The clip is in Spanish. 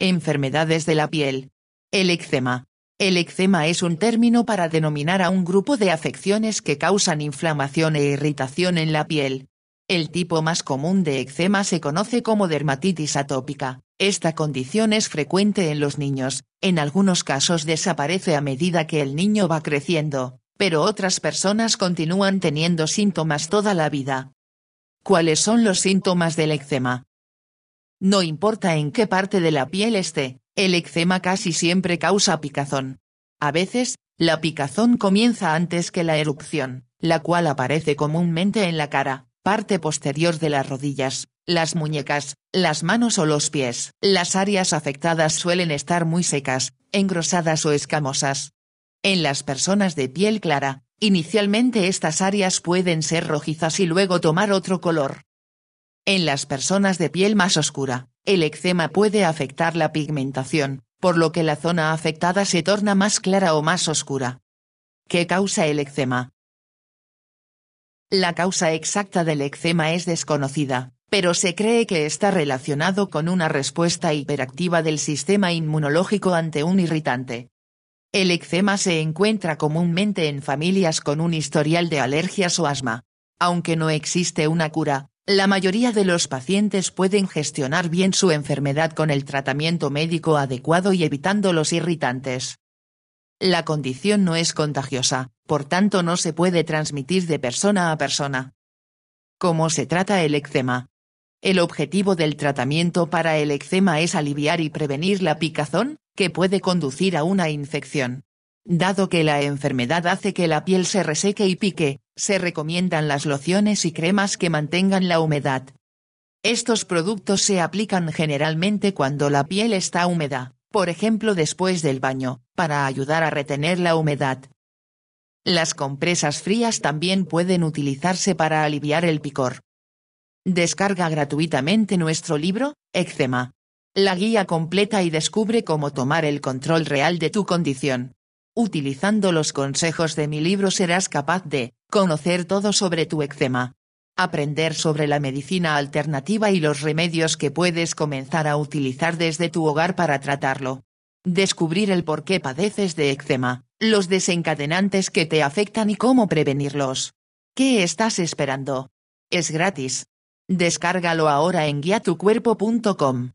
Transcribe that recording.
Enfermedades de la piel. El eczema. El eczema es un término para denominar a un grupo de afecciones que causan inflamación e irritación en la piel. El tipo más común de eczema se conoce como dermatitis atópica. Esta condición es frecuente en los niños, en algunos casos desaparece a medida que el niño va creciendo, pero otras personas continúan teniendo síntomas toda la vida. ¿Cuáles son los síntomas del eczema? No importa en qué parte de la piel esté, el eczema casi siempre causa picazón. A veces, la picazón comienza antes que la erupción, la cual aparece comúnmente en la cara, parte posterior de las rodillas, las muñecas, las manos o los pies. Las áreas afectadas suelen estar muy secas, engrosadas o escamosas. En las personas de piel clara, inicialmente estas áreas pueden ser rojizas y luego tomar otro color. En las personas de piel más oscura, el eczema puede afectar la pigmentación, por lo que la zona afectada se torna más clara o más oscura. ¿Qué causa el eczema? La causa exacta del eczema es desconocida, pero se cree que está relacionado con una respuesta hiperactiva del sistema inmunológico ante un irritante. El eczema se encuentra comúnmente en familias con un historial de alergias o asma. Aunque no existe una cura, la mayoría de los pacientes pueden gestionar bien su enfermedad con el tratamiento médico adecuado y evitando los irritantes. La condición no es contagiosa, por tanto no se puede transmitir de persona a persona. ¿Cómo se trata el eczema? El objetivo del tratamiento para el eczema es aliviar y prevenir la picazón, que puede conducir a una infección. Dado que la enfermedad hace que la piel se reseque y pique, se recomiendan las lociones y cremas que mantengan la humedad. Estos productos se aplican generalmente cuando la piel está húmeda, por ejemplo después del baño, para ayudar a retener la humedad. Las compresas frías también pueden utilizarse para aliviar el picor. Descarga gratuitamente nuestro libro, Eczema. La guía completa y descubre cómo tomar el control real de tu condición. Utilizando los consejos de mi libro serás capaz de conocer todo sobre tu eczema, aprender sobre la medicina alternativa y los remedios que puedes comenzar a utilizar desde tu hogar para tratarlo. Descubrir el por qué padeces de eczema, los desencadenantes que te afectan y cómo prevenirlos. ¿Qué estás esperando? Es gratis. Descárgalo ahora en guiatucuerpo.com.